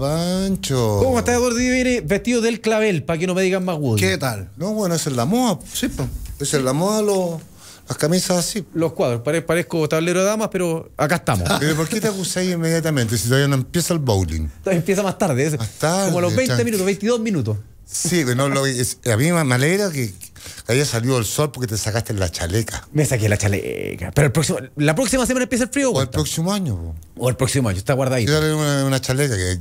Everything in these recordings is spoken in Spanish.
Pancho. ¿Cómo estás, Gordi? vestido del clavel, para que no me digan más Woody. ¿Qué tal? No, bueno, es es la moda, sí, Esa es la moda, las camisas así. Los cuadros, parezco tablero de damas, pero acá estamos. ¿Pero por qué te acusáis inmediatamente si todavía no empieza el bowling? Empieza más tarde, Como a los 20 minutos, 22 minutos. Sí, no, lo, es, a mí me alegra que, había salió el sol porque te sacaste la chaleca. Me saqué la chaleca. Pero el próximo, la próxima semana empieza el frío. O el próximo año. O el próximo año, está guardadito. Yo una, una chaleca que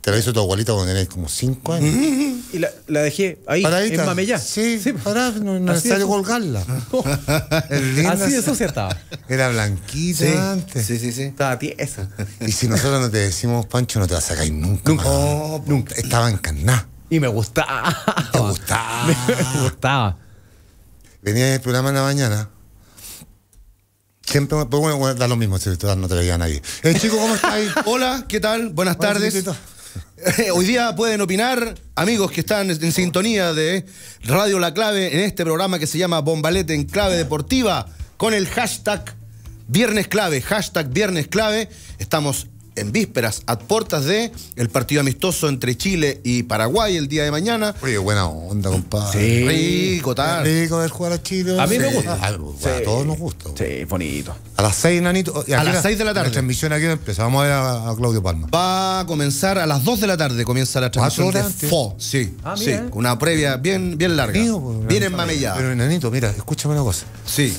te la hizo tu abuelita cuando tenías como 5 años. Y la, dejé ahí, en Mamellá. Sí, sí. no es necesario colgarla. Así de sucia estaba. Era blanquita sí. antes. Sí, sí, sí. Estaba tiesa. Y si nosotros no te decimos, Pancho, no te la sacáis nunca. Nunca. nunca. Estaba encarnada. Y me gustaba. me gustaba. me gustaba. Venía el programa en la mañana. Siempre, Pues bueno, da lo mismo, si no te nadie. Eh, chico, ¿cómo estáis? Hola, ¿qué tal? Buenas, tardes. Eh, hoy día pueden opinar, amigos que están en sintonía de Radio La Clave, en este programa que se llama Bombalete en Clave Deportiva, con el hashtag Viernes Clave, hashtag Viernes Clave. Estamos en vísperas, a puertas de el partido amistoso entre Chile y Paraguay el día de mañana. Oye, buena onda, compadre. Sí. Rico, tal. Rico de jugar a Chile. A mí me gusta. A todos nos gusta. Sí, bonito. A las seis, Nanito. A, las seis de la tarde. La transmisión aquí empieza. Vamos a ver a, Claudio Palma. Va a comenzar a las dos de la tarde, comienza la transmisión de FO. Sí, ah, sí. Una previa bien, bien larga. Pues, bien enmamellada. Pero, Nanito, mira, escúchame una cosa. Sí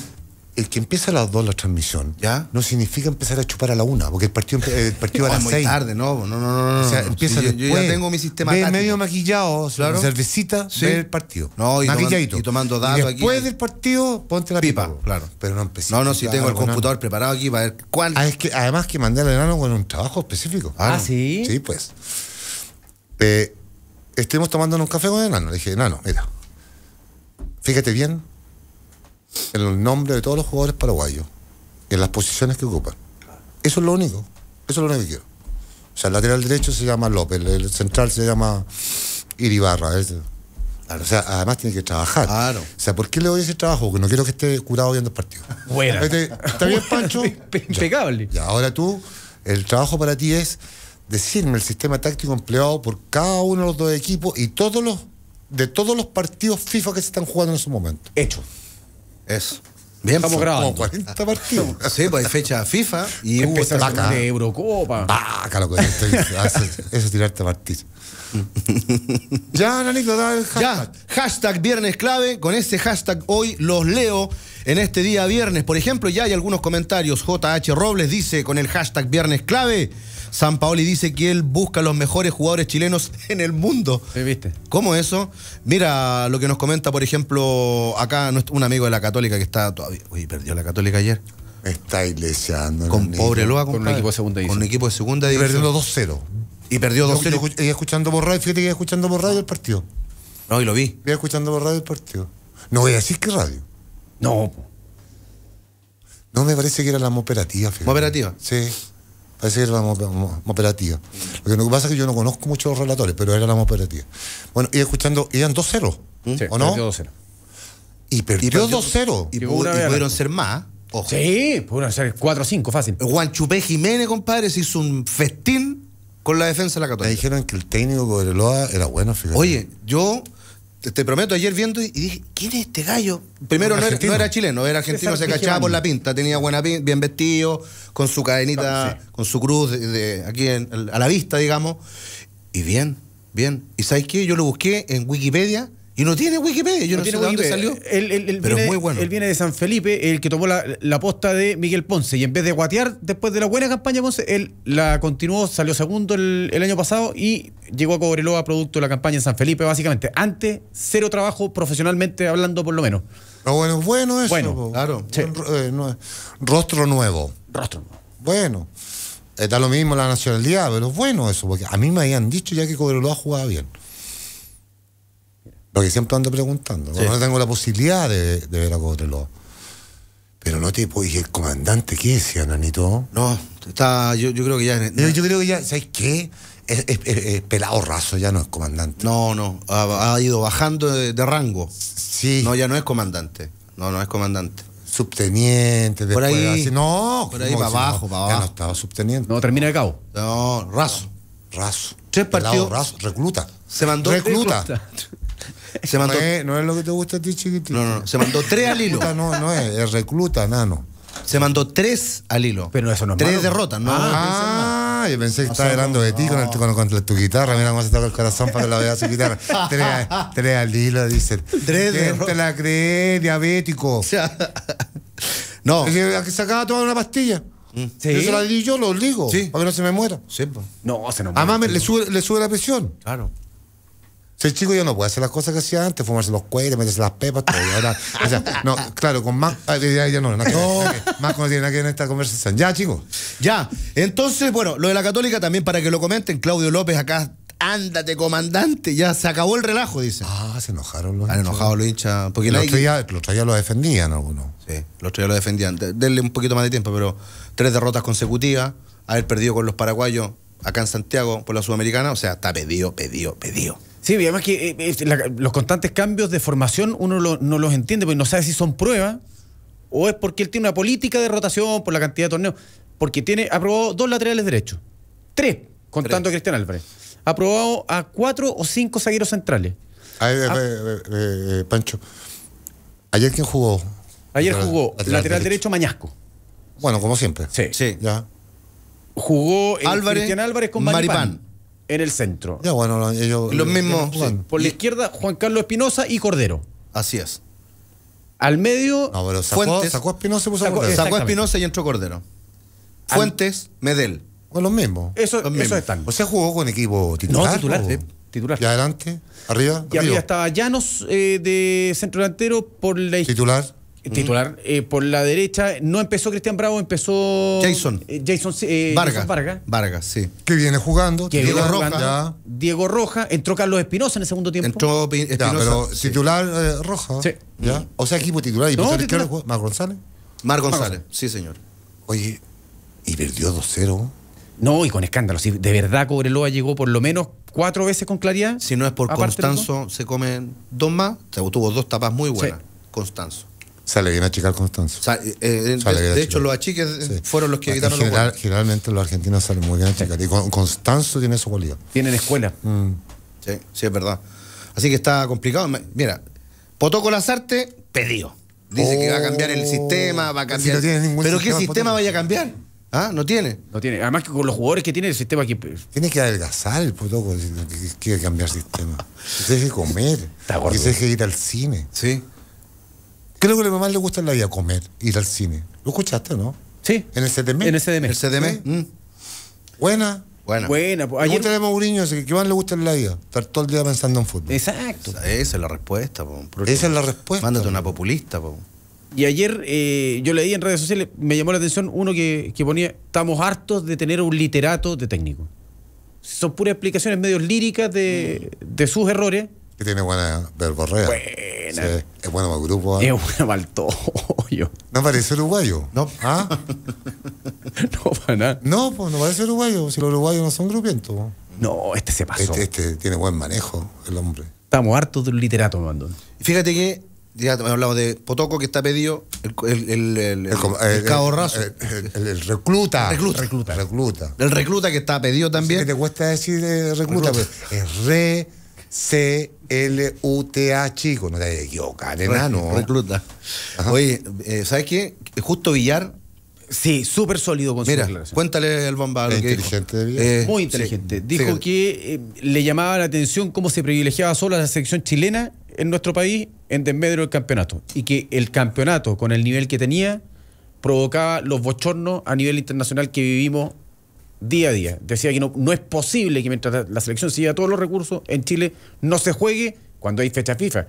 el que empieza a las dos la transmisión ¿Ya? no significa empezar a chupar a la una porque el partido, el partido a las 6. Muy tarde, no, no, no, O sea, empieza Yo ya tengo mi sistema ve medio maquillado, claro. cervecita, sí. el partido. No, y y tomando después del partido, ponte la pipa. claro. Pero no empecé. No, no, si tengo el computador preparado aquí para ver cuál. Ah, es que además que mandé al enano con un trabajo específico. Ah, ¿sí? Sí, pues. Eh, estuvimos tomando un café con el enano. Le dije, enano, mira, fíjate bien en el nombre de todos los jugadores paraguayos, en las posiciones que ocupan. Eso es lo único. Eso es lo único que quiero. O sea, el lateral derecho se llama López, el central se llama Iribarra. o sea, además tiene que trabajar. O sea, ¿por qué le doy ese trabajo? Porque no quiero que esté curado viendo el partido. Bueno. Este, ¿Está bien, Pancho? Impecable. Y ahora tú, el trabajo para ti es decirme el sistema táctico empleado por cada uno de los dos equipos y todos los de todos los partidos FIFA que se están jugando en su momento. Hecho es Bien, Estamos pues. grabando. Como 40 partidos. Sí, pues hay fecha FIFA y hubo esta de Eurocopa. Vaca, lo que eso es tirarte a partir. Mm. ya, la anécdota del hashtag. Ya, hashtag Viernes Clave. Con ese hashtag hoy los leo en este día viernes. Por ejemplo, ya hay algunos comentarios. JH Robles dice con el hashtag Viernes Clave. San Paoli dice que él busca los mejores jugadores chilenos en el mundo. ¿Viste? ¿Cómo eso? Mira lo que nos comenta, por ejemplo, acá un amigo de la Católica que está todavía. Uy, perdió la Católica ayer. Está iglesiando. Con pobre Loa, con un equipo de segunda división. Con un equipo de segunda Y perdió 2-0. Y perdió 2-0. Y escuchando por radio, fíjate que iba escuchando por radio el partido. No, y lo vi. Iba escuchando por radio el partido. No voy a decir que radio. No. No, me parece que era la operativa. Fíjate. Operativa. Sí. Parece que era la operativa. Lo que pasa es que yo no conozco mucho los relatores, pero era la operativa. Bueno, y escuchando, iban 2-0, sí, ¿o no? 2-0. Y perdió 2-0. Y, pudieron ser más. Ojo. Sí, pudieron ser 4-5, fácil. Juan Chupé Jiménez, compadre, se hizo un festín con la defensa de la Católica. Me dijeron que el técnico de Loa era bueno, fíjate. Oye, yo te prometo, ayer viendo y dije, ¿quién es este gallo? Primero no era, chileno, era argentino, se cachaba por la pinta, tenía buena pinta, bien vestido, con su cadenita, ah, con su cruz aquí a la vista, digamos. Y bien, bien. ¿Y sabes qué? Yo lo busqué en Wikipedia y no tiene Wikipedia, yo no, sé dónde salió. pero es muy bueno. Él viene de San Felipe, el que tomó la, posta de Miguel Ponce. Y en vez de guatear después de la buena campaña Ponce, él la continuó, salió segundo el, año pasado y llegó a Cobreloa producto de la campaña en San Felipe, básicamente. Antes, cero trabajo profesionalmente hablando, por lo menos. Pero bueno, bueno eso. Bueno, claro. Eh, rostro nuevo. Rostro nuevo. Bueno. Está eh, lo mismo la nacionalidad, pero bueno eso, porque a mí me habían dicho ya que Cobreloa jugaba bien que siempre ando preguntando. No tengo la posibilidad de, ver a lo Pero no te puedo el comandante, ¿qué decía, Nanito? No, está, yo, creo que ya. Yo, creo que ya, ¿sabes qué? Es, pelado raso, ya no es comandante. No, no, ha, ido bajando de, rango. Sí. No, ya no es comandante. No, no es comandante. Subteniente, por ahí. No, por ahí para abajo, para abajo. Ya no estaba subteniente. No, termina de cabo. No, raso. Raso. Tres pelado partidos. Raso, recluta. Se mandó recluta. recluta no, es, lo que te gusta a ti, chiquitito. No, no, se mandó tres al hilo. No, no es, es recluta, nano. Se mandó tres al hilo. Pero eso no es Tres derrotas, ¿no? Ah. ah, yo pensé que estaba hablando de ti con, el, con, tu guitarra. Mira cómo se está con el corazón para la vida su guitarra. Tres, al hilo, dice Tres derrotas. te la cree, diabético? O sea, no. Que, que se acaba de una pastilla. Mm. Sí. Yo la di yo, lo digo. Sí. Para que no se me muera. Sí, pues. No, se no muere. Además, le sube, le sube la presión. Claro. Sí, chico yo no puede hacer las cosas que hacía antes, fumarse los cueros, meterse las pepas, todo. claro, con más. Ah, ya, ya no, no más como tiene nada que en esta conversación. Ya, chicos. Ya. Entonces, bueno, lo de la Católica también para que lo comenten, Claudio López acá. Ándate, comandante, ya se acabó el relajo, dice. Ah, se enojaron los Han enojado los hinchas. Porque los, otros ya, los lo defendían algunos. Sí, los tres ya lo defendían. Denle un poquito más de tiempo, pero tres derrotas consecutivas, haber perdido con los paraguayos acá en Santiago por la Sudamericana, o sea, está pedido, pedido, pedido. Sí, además que eh, eh, los constantes cambios de formación uno no los entiende, porque no sabe si son pruebas o es porque él tiene una política de rotación por la cantidad de torneos. Porque tiene aprobado dos laterales derechos, tres, contando a Cristian Álvarez. Aprobado a cuatro o cinco zagueros centrales. a... Ah. Eh, Pancho, ¿ayer quién jugó? Ayer jugó lateral, derecho. Mañasco. Bueno, como siempre. Sí. Jugó Cristian Álvarez con Maripán en el centro. Ya, bueno, ellos. Los mismos. Por la izquierda, Juan Carlos Espinosa y Cordero. Así es. Al medio. No, pero sacó, Fuentes, sacó Espinosa y puso sacó, Cordero. Sacó Espinosa y entró Cordero. Fuentes, Medel. Con los mismos. Eso, están. O sea, jugó con equipo titular. No, titular. Eh, titular. Y adelante, arriba. Y arriba, estaba Llanos eh, de centro delantero por la izquierda. Titular titular. Eh, por la derecha no empezó Cristian Bravo, empezó. Jason. Eh, eh, Jason, Vargas. Vargas. sí. Que viene jugando. Diego Roja. Diego Roja. Entró Carlos Espinosa en el segundo tiempo. Entró Espinosa. pero titular Roja. O sea, equipo titular. ¿Y no, juego. Mar González? Mar González, sí, señor. Oye, y perdió 2-0. No, y con escándalo. Si de verdad Cobreloa llegó por lo menos cuatro veces con claridad. Si no es por Constanzo, se comen dos más. tuvo dos tapas muy buenas. Constanzo. Sale bien a achicar Constanzo. Eh, eh, de, hecho, los achiques fueron los que evitaron... la Generalmente los argentinos salen muy bien a chicar. Y Constanzo tiene su cualidad. Tienen escuela. Mm. Sí, sí, es verdad. Así que está complicado. Mira, Potoco Lazarte, pedido. Dice que va a cambiar el sistema, va a oh, cambiar. Pero ¿qué sistema vaya a cambiar? ¿Ah? ¿No tiene? No tiene. Además que con los jugadores que tiene el sistema aquí. Tiene que adelgazar el potoco, que quiere cambiar sistema. que comer. Que ir al cine. Sí. Creo que lo que más le gusta en la vida comer, ir al cine. ¿Lo escuchaste, no? Sí. En el CDM. En el CDM. el CDM. Mm. Buena. Buena. Buena. Pues, ayer... qué más le gusta en la vida. Estar todo el día pensando en fútbol. Exacto. Esa, es la respuesta, Esa es la respuesta. Mándate una populista, po. Y ayer eh, yo leí en redes sociales, me llamó la atención uno que, ponía, estamos hartos de tener un literato de técnico. Son puras explicaciones medio líricas de sus errores que tiene buena verborrea. Buena. es bueno para el grupo. ¿ah? Es bueno para el toyo. No parece uruguayo. No. ¿Ah? no, para nada. No, pues no parece uruguayo. Si los uruguayos no son grupientos. Pues. ¿no? este se pasó. Este, este, tiene buen manejo, el hombre. Estamos hartos de un literato, Mandón. Fíjate que ya hablamos de Potoco que está pedido, el, el, el, el El, recluta. recluta. Recluta. El recluta que está pedido también. que te cuesta decir recluta? Es re, c, L-U-T-H, no te de Recluta. Oye, eh, ¿sabes qué? Justo Villar. Sí, súper sólido con Mira, su cuéntale al bombardeo. Eh, Muy inteligente. Dijo que eh, le llamaba la atención cómo se privilegiaba solo a la selección chilena en nuestro país en desmedro del campeonato. Y que el campeonato, con el nivel que tenía, provocaba los bochornos a nivel internacional que vivimos día a día. Decía que no, no es posible que mientras la selección siga todos los recursos en Chile no se juegue cuando hay fecha FIFA.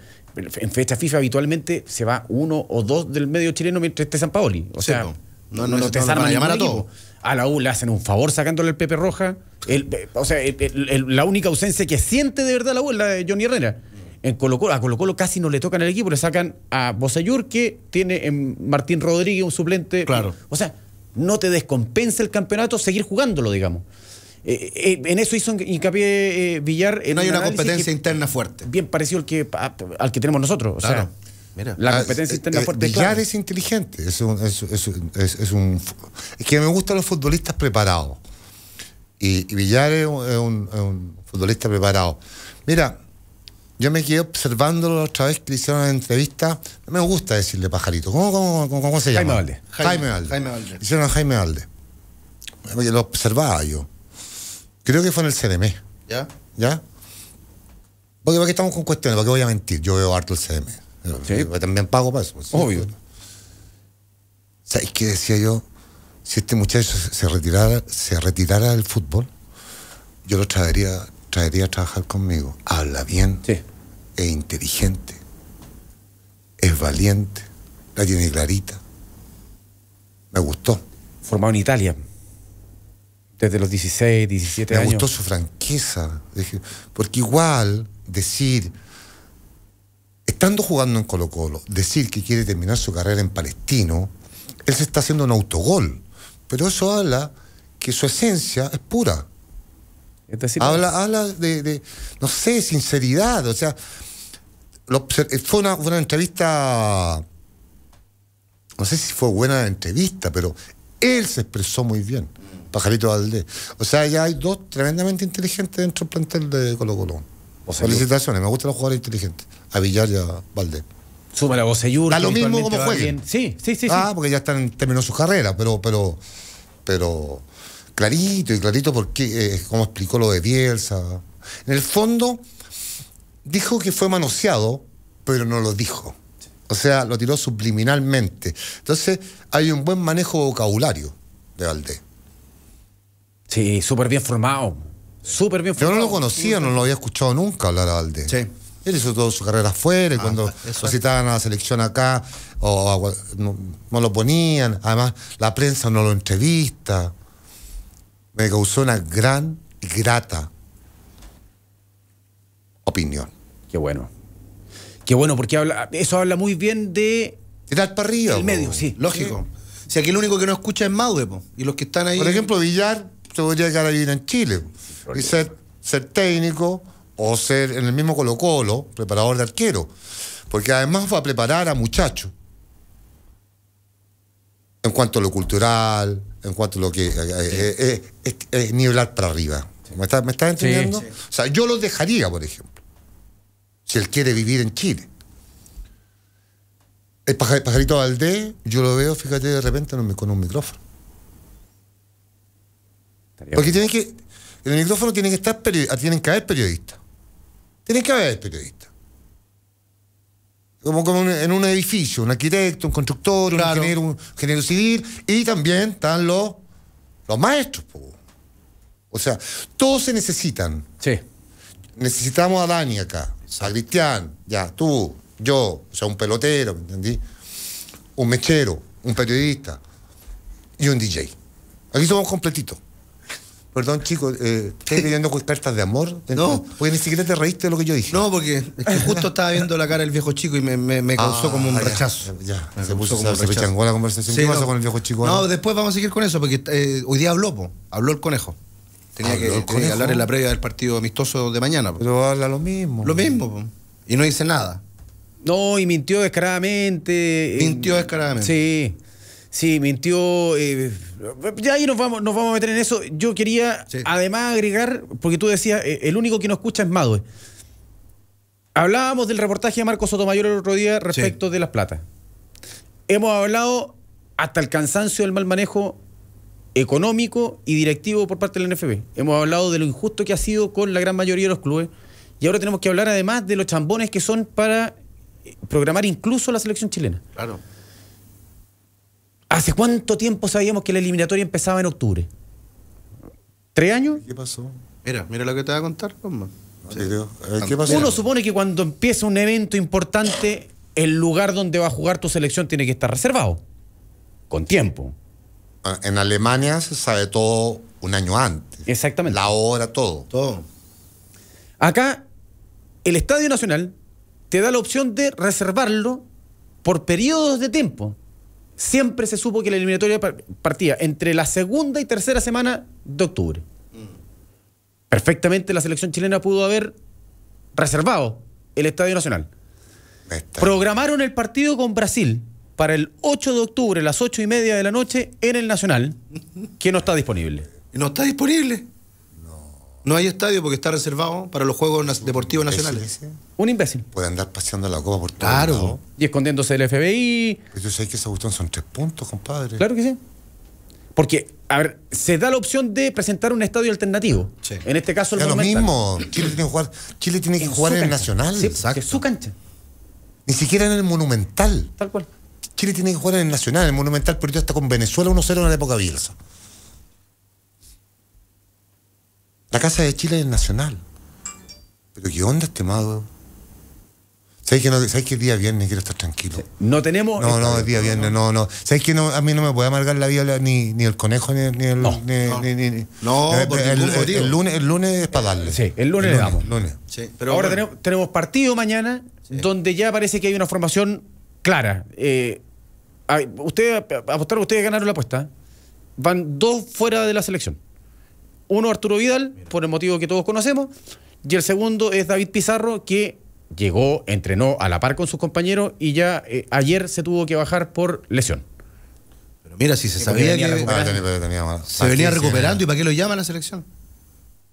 En fecha FIFA habitualmente se va uno o dos del medio chileno mientras esté San Paoli. O sea, no, te desarman a llamar a todo. A la U le hacen un favor sacándole el Pepe Roja. Eh, o sea, la única ausencia que siente de verdad la U es la de Johnny Herrera. En Colo -Colo, a Colo Colo casi no le tocan al equipo, le sacan a Bosayur que tiene en Martín Rodríguez un suplente. Claro. O sea, no te descompensa el campeonato seguir jugándolo, digamos. Eh, eh, en eso hizo hincapié eh, Villar. no hay una competencia interna fuerte. Bien parecido al que, al que tenemos nosotros. claro. Mira, la ah, competencia interna fuerte. Villar es inteligente. Es, un, es, que me gustan los futbolistas preparados. Y, Villar es un futbolista preparado. Mira, yo me quedé observándolo otra vez que le hicieron una entrevista. me gusta decirle pajarito. ¿Cómo, cómo, cómo, se llama? Jaime Alde. Jaime, Alde. Hicieron a Jaime Alde. Lo observaba yo. Creo que fue en el CDM. ¿Ya? ¿Ya? Porque, estamos con cuestiones, Porque qué voy a mentir? Yo veo harto el CDM. ¿Sí? También pago para eso. Pues, Obvio. ¿Sabes qué decía yo? Si este muchacho se retirara, se retirara del fútbol, yo lo traería traería a trabajar conmigo. Habla bien, sí. es inteligente, es valiente, la tiene clarita. Me gustó. Formado en Italia, desde los 16, 17 años. Me gustó su franqueza, porque igual decir, estando jugando en Colo Colo, decir que quiere terminar su carrera en Palestino, él se está haciendo un autogol, pero eso habla que su esencia es pura. Habla, pues. de, no sé, sinceridad. O sea, fue una, entrevista, no sé si fue buena entrevista, pero él se expresó muy bien, Pajarito Valdés. O sea, ya hay dos tremendamente inteligentes dentro del plantel de Colo Colo. Felicitaciones, me gustan los jugadores inteligentes. A Villar y a Valdés. Suma la voz Da lo mismo como jueguen. Sí, sí, sí. Ah, porque ya están, terminó su carrera, pero, pero, pero clarito y clarito porque, eh, como explicó lo de Bielsa. En el fondo, dijo que fue manoseado, pero no lo dijo. O sea, lo tiró subliminalmente. Entonces, hay un buen manejo vocabulario de Valdés. Sí, súper bien formado. Súper bien formado. Yo no lo conocía, no lo había escuchado nunca hablar a Valdés. Sí. Él hizo toda su carrera afuera y ah, cuando necesitaban a la selección acá, o, no, no, lo ponían. Además, la prensa no lo entrevista me causó una gran y grata opinión. Qué bueno. Qué bueno, porque eso habla muy bien de. tirar para arriba. El medio, sí. Lógico. Si aquí el único que no escucha es Maude, y los que están ahí. Por ejemplo, Villar se podría llegar a vivir en Chile. Y ser, ser técnico o ser en el mismo Colo-Colo, preparador de arquero. Porque además va a preparar a muchachos. En cuanto a lo cultural, en cuanto a lo que eh, eh, es, nivelar para arriba. ¿Me estás entendiendo? O sea, yo lo dejaría, por ejemplo, si él quiere vivir en Chile. El pajarito Valdés, yo lo veo, fíjate, de repente con un micrófono. Porque tiene que, en el micrófono tiene que estar tienen que haber periodistas. Tienen que haber periodistas como, en un edificio, un arquitecto, un constructor, un, ingeniero, civil, y también están los, los maestros. O sea, todos se necesitan. Sí. Necesitamos a Dani acá, a Cristian, ya, tú, yo, o sea, un pelotero, ¿me entendí? Un mechero, un periodista y un DJ. Aquí somos completitos. Perdón, chicos, eh, ¿estás pidiendo cartas de amor? No. Porque ni siquiera te reíste de lo que yo dije. No, porque es que justo estaba viendo la cara del viejo chico y me, ah, causó como un rechazo. Ya, se puso como se rechazó. la conversación. ¿Qué pasó con el viejo chico? No, después vamos a seguir con eso, porque eh, hoy día habló, habló el conejo. Tenía, que, hablar en la previa del partido amistoso de mañana. Pero habla lo mismo. Lo mismo, y no dice nada. No, y mintió descaradamente. Mintió descaradamente. Sí. Sí, mintió. Eh, ya ahí nos vamos, nos vamos a meter en eso. Yo quería además agregar, porque tú decías, eh, el único que no escucha es Madue. Hablábamos del reportaje de Marco Sotomayor el otro día respecto de las platas. Hemos hablado hasta el cansancio del mal manejo económico y directivo por parte del NFB. Hemos hablado de lo injusto que ha sido con la gran mayoría de los clubes. Y ahora tenemos que hablar además de los chambones que son para eh, programar incluso la selección chilena. Claro. ¿Hace cuánto tiempo sabíamos que la eliminatoria empezaba en octubre? ¿Tres años? ¿Qué pasó? Mira, mira lo que te voy a contar, Uno supone que cuando empieza un evento importante, el lugar donde va a jugar tu selección tiene que estar reservado. Con tiempo. Ah, en Alemania se sabe todo un año antes. Exactamente. La hora, todo. Todo. Acá, el Estadio Nacional te da la opción de reservarlo por periodos de tiempo siempre se supo que la eliminatoria partía entre la segunda y tercera semana de octubre. Mm. Perfectamente la selección chilena pudo haber reservado el Estadio Nacional. Programaron el partido con Brasil para el 8 de octubre, las 8 y media de la noche, en el Nacional, que no está disponible. ¿No está disponible? No hay estadio porque está reservado para los Juegos Deportivos Nacionales. Un imbécil. Puede andar paseando la copa por todo Y escondiéndose del FBI. Entonces, sé que esa cuestión son tres puntos, compadre. Claro que sí. Porque, a ver, se da la opción de presentar un estadio alternativo. En este caso, el es lo mismo. Chile tiene que jugar, Chile tiene que en jugar en el Nacional. exacto. su cancha. Ni siquiera en el Monumental. Tal cual. Chile tiene que jugar en el Nacional, en el Monumental, pero yo está con Venezuela 1-0 en la época Bielsa. La Casa de Chile es nacional. Pero ¿qué onda, este ¿Sabes que, ¿sabes que el día viernes quiero estar tranquilo? No tenemos... No, no, el día viernes, no, no. ¿Sabes que no, a mí no me puede amargar la vida ni, ni el conejo, ni, el... No, ni, no, eh, el, lunes, el lunes es para darle. Sí, el lunes, le damos. Lunes. pero Ahora tenemos, partido mañana donde ya parece que hay una formación clara. Eh, apostaron, ustedes ganaron la apuesta. Van dos fuera de la selección. Uno, Arturo Vidal, por el motivo que todos conocemos. Y el segundo es David Pizarro, que llegó, entrenó a la par con sus compañeros y ya eh, ayer se tuvo que bajar por lesión. Pero mira, si se sabía que ah, se venía ah, recuperando, eh. ¿y para qué lo llama la selección?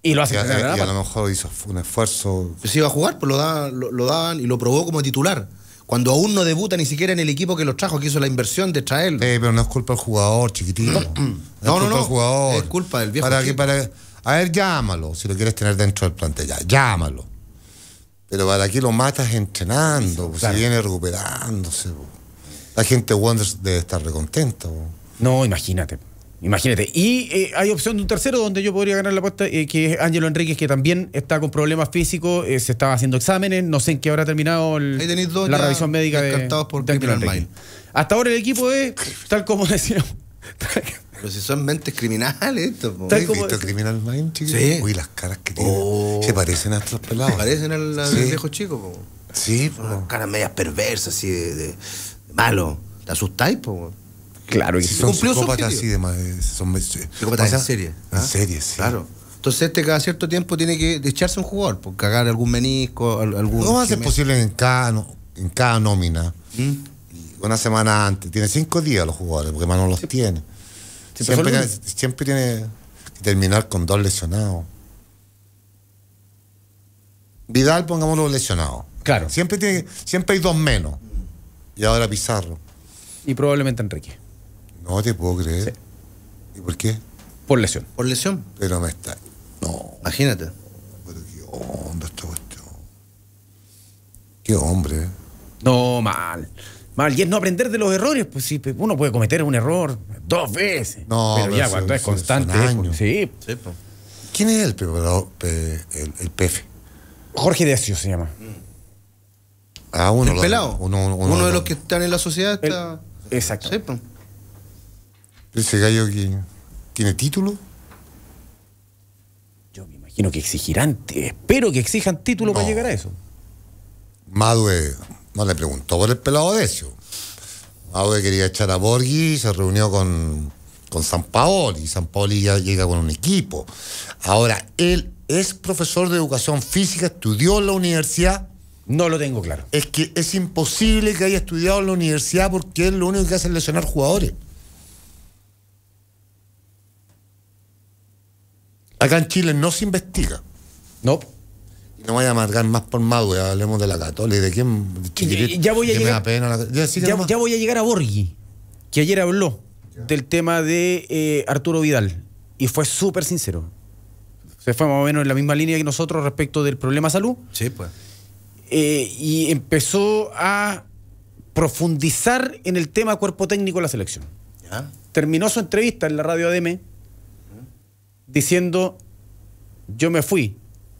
Y lo hace eh, a, lo mejor hizo un esfuerzo. Se iba a jugar, pues lo, lo daban y lo probó como titular cuando aún no debuta ni siquiera en el equipo que los trajo, que hizo la inversión de traerlo. Eh, pero no es culpa del jugador, chiquitito. No, no, Es culpa Del viejo. Para que, para... A ver, llámalo, si lo quieres tener dentro del plantel, llámalo. Pero para qué lo matas entrenando, si pues, viene recuperándose. Pues. La gente Wonders debe estar recontenta. Pues. No, imagínate. Imagínate. Y eh, hay opción de un tercero donde yo podría ganar la apuesta, eh, que es Ángelo Enríquez, que también está con problemas físicos, eh, se estaba haciendo exámenes, no sé en qué habrá terminado la revisión médica de, por Hasta ahora el equipo es, tal como decíamos. Pero si son mentes criminales estos. ¿Has Criminal Mind, chicos? Sí. Uy, las caras que tienen. Oh. Se parecen a estos pelados. Se parecen al, viejo chico. Sí. caras medias perversas, así de, de malo. ¿Te asustáis, po? Claro y Son psicópatas así de más. Eh, son, psicópatas en serie. ¿ah? En serie, sí. Claro. Entonces este cada cierto tiempo tiene que echarse un jugador, por cagar algún menisco, algún... No va a posible en cada, en cada nómina. ¿Mm? Una semana antes. Tiene cinco días los jugadores, porque más no los tiene. siempre, tiene, que terminar con dos lesionados. Vidal, los lesionados. Claro. Siempre, tiene, siempre hay dos menos. Y ahora Pizarro. Y probablemente Enrique. No te puedo creer. ¿Y por qué? Por lesión. Por lesión. Pero me está. No. Imagínate. Pero qué onda esta Qué hombre. Eh. No, mal. Mal. Y es no aprender de los errores. Pues sí, uno puede cometer un error dos veces. No, pero, ya, cuando es constante. Pues, sí. sí ¿Quién es el preparador, el, el Jorge Decio se llama. Ah, uno, el pelado. Uno, de los que están en la sociedad exacto ese gallo que tiene título. Yo me imagino que exigirán, espero que exijan título para llegar a eso. Madue no le preguntó por el pelado de eso. Madue quería echar a Borghi, se reunió con, con San y San Paoli ya llega con un equipo. Ahora, él es profesor de educación física, estudió en la universidad. No lo tengo claro. Es que es imposible que haya estudiado en la universidad porque es lo único que hace es lesionar jugadores. Acá en Chile no se investiga. No. no vaya a marcar más por más, hablemos de la Católica, de quién. ya voy a llegar. a llegar que ayer habló del tema de eh, Arturo Vidal y fue súper sincero. Se fue más o menos en la misma línea que nosotros respecto del problema salud. Sí, pues. Eh, y empezó a profundizar en el tema cuerpo técnico de la selección. Terminó su entrevista en la radio ADM diciendo, yo me fui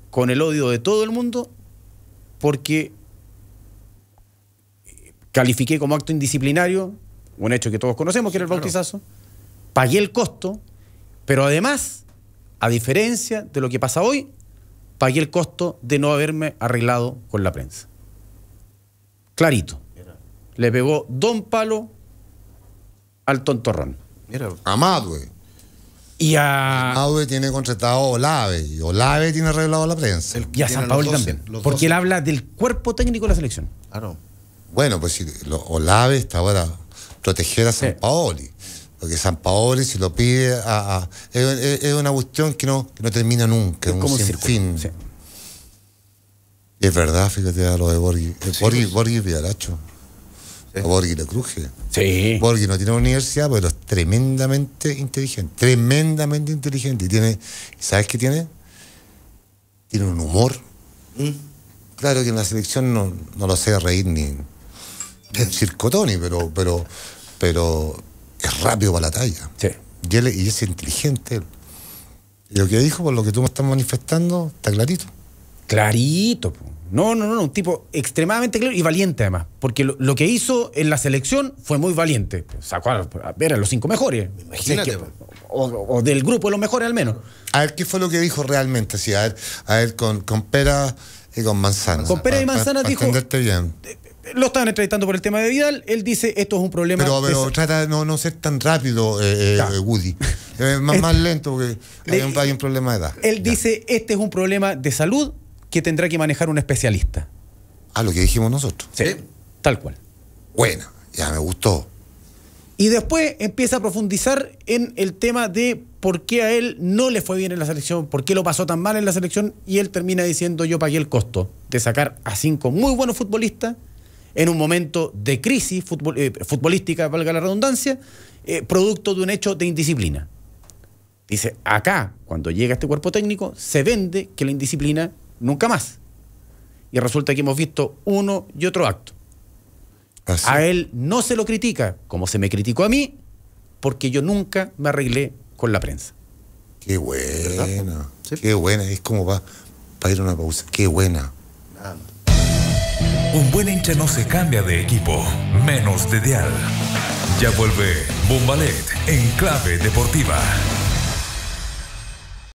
con el odio de todo el mundo porque califiqué como acto indisciplinario un hecho que todos conocemos, que era el bautizazo, pagué el costo, pero además, a diferencia de lo que pasa hoy, pagué el costo de no haberme arreglado con la prensa. Clarito. Le pegó don palo al tontorrón. Amado, eh. Y a. tiene contratado a Olave. Y Olave tiene arreglado la prensa. y a San Paoli también. Porque él habla del cuerpo técnico de la selección. Claro. Ah, bueno, pues si Olave está ahora proteger a San Porque San Paoli, si lo pide a. es, una cuestión que no, no termina nunca. Es un como fin Es verdad, fíjate a lo de Borghi. Sí, Borghi, Borgi Borghi le cruje. Sí. Borghi no tiene universidad, pero es tremendamente inteligente. Tremendamente inteligente. Y tiene, ¿sabes qué tiene? Tiene un humor. ¿Mm? Claro que en la selección no, lo sé reír ni decir pero, pero, pero es rápido para la talla. Sí. Y, es inteligente. Y lo que dijo, por lo que tú me estás manifestando, está clarito. Clarito, po. No, no, no, un tipo extremadamente claro y valiente además, porque lo, que hizo en la selección fue muy valiente. Sacó a, ver los cinco mejores, Imagínate, o, del grupo de los mejores al menos. A ver qué fue lo que dijo realmente, sí, a ver, a ver con, con pera y con manzana. Con pera y manzana Bien. Eh, lo estaban entrevistando por el tema de Vidal, él dice esto es un problema... Pero, pero trata de no, no, ser tan rápido, eh, eh, Woody. más, más lento, porque hay un, problema de edad. Él dice este es un problema de salud que tendrá que manejar un especialista. Ah, lo que dijimos nosotros. Sí, tal cual. Bueno, ya me gustó. Y después empieza a profundizar en el tema de por qué a él no le fue bien en la selección, por qué lo pasó tan mal en la selección, y él termina diciendo yo pagué el costo de sacar a cinco muy buenos futbolistas en un momento de crisis eh, futbolística, valga la redundancia, eh, producto de un hecho de indisciplina. Dice, acá, cuando llega este cuerpo técnico, se vende que la indisciplina nunca más. Y resulta que hemos visto uno y otro acto. A él no se lo critica, como se me criticó a mí, porque yo nunca me arreglé con la prensa. Qué buena. Qué buena. Es como va para ir a una pausa. Qué buena. Un buen hincha no se cambia de equipo, menos de dial. Ya vuelve Bumbalet en clave deportiva.